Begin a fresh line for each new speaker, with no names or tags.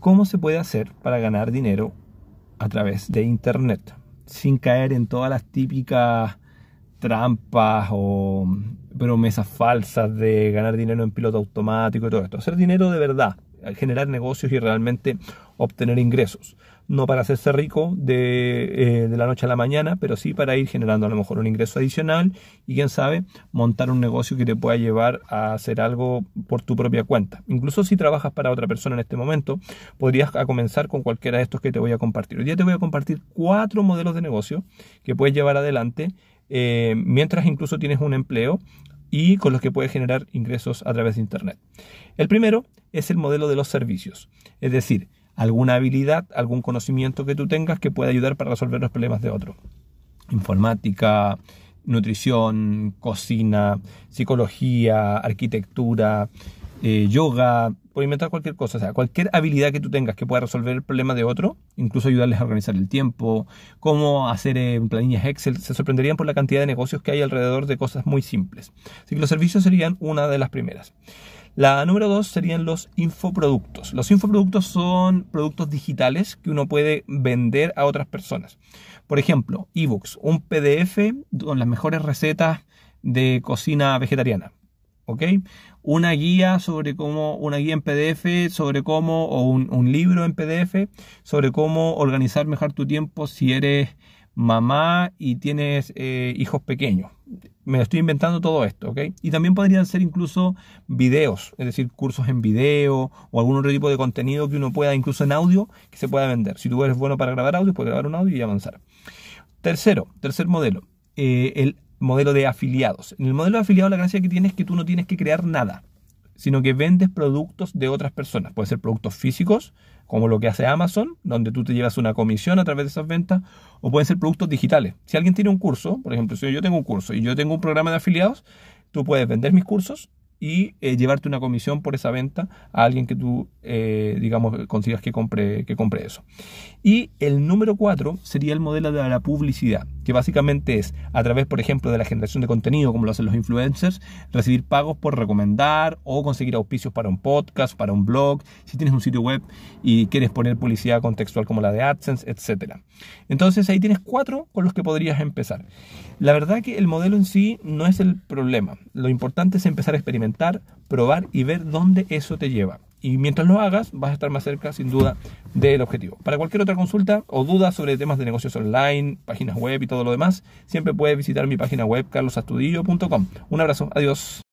¿Cómo se puede hacer para ganar dinero a través de Internet? Sin caer en todas las típicas trampas o promesas falsas de ganar dinero en piloto automático y todo esto. Hacer dinero de verdad generar negocios y realmente obtener ingresos. No para hacerse rico eh, de, la noche a la mañana, pero sí para ir generando a lo mejor un ingreso adicional y quién sabe, montar un negocio que te pueda llevar a hacer algo por tu propia cuenta. Incluso si trabajas para otra persona en este momento, podrías comenzar con cualquiera de estos que te voy a compartir. Hoy día te voy a compartir cuatro modelos de negocio que puedes llevar adelante eh, mientras incluso tienes un empleo y con los que puedes generar ingresos a través de Internet. El primero es el modelo de los servicios. Es decir, alguna habilidad, algún conocimiento que tú tengas que pueda ayudar para resolver los problemas de otro. Informática, nutrición, cocina, psicología, arquitectura, eh, yoga, por inventar cualquier cosa. O sea, cualquier habilidad que tú tengas que pueda resolver el problema de otro, incluso ayudarles a organizar el tiempo, cómo hacer eh, planillas Excel, se sorprenderían por la cantidad de negocios que hay alrededor de cosas muy simples. Así que los servicios serían una de las primeras. La número dos serían los infoproductos. Los infoproductos son productos digitales que uno puede vender a otras personas. Por ejemplo, ebooks, un PDF con las mejores recetas de cocina vegetariana. Una guía sobre cómo, una guía en PDF sobre cómo, o un, libro en PDF sobre cómo organizar mejor tu tiempo si eres mamá y tienes eh, hijos pequeños me estoy inventando todo esto, ¿ok? Y también podrían ser incluso videos, es decir, cursos en video o algún otro tipo de contenido que uno pueda, incluso en audio, que se pueda vender. Si tú eres bueno para grabar audio, puedes grabar un audio y avanzar. Tercero, tercer modelo, eh, el modelo de afiliados. En el modelo de afiliados la gracia que tienes es que tú no tienes que crear nada sino que vendes productos de otras personas. Puede ser productos físicos, como lo que hace Amazon, donde tú te llevas una comisión a través de esas ventas, o pueden ser productos digitales. Si alguien tiene un curso, por ejemplo, si yo tengo un curso y yo tengo un programa de afiliados, tú puedes vender mis cursos y eh, llevarte una comisión por esa venta a alguien que tú, eh, digamos, consigas que compre, que compre eso. Y el número cuatro sería el modelo de la publicidad, que básicamente es a través, por ejemplo, de la generación de contenido, como lo hacen los influencers, recibir pagos por recomendar o conseguir auspicios para un podcast, para un blog, si tienes un sitio web y quieres poner publicidad contextual como la de AdSense, etc. Entonces ahí tienes cuatro con los que podrías empezar. La verdad que el modelo en sí no es el problema. Lo importante es empezar a experimentar, probar y ver dónde eso te lleva. Y mientras lo hagas, vas a estar más cerca, sin duda, del objetivo. Para cualquier otra consulta o duda sobre temas de negocios online, páginas web y todo lo demás, siempre puedes visitar mi página web carlosastudillo.com. Un abrazo, adiós.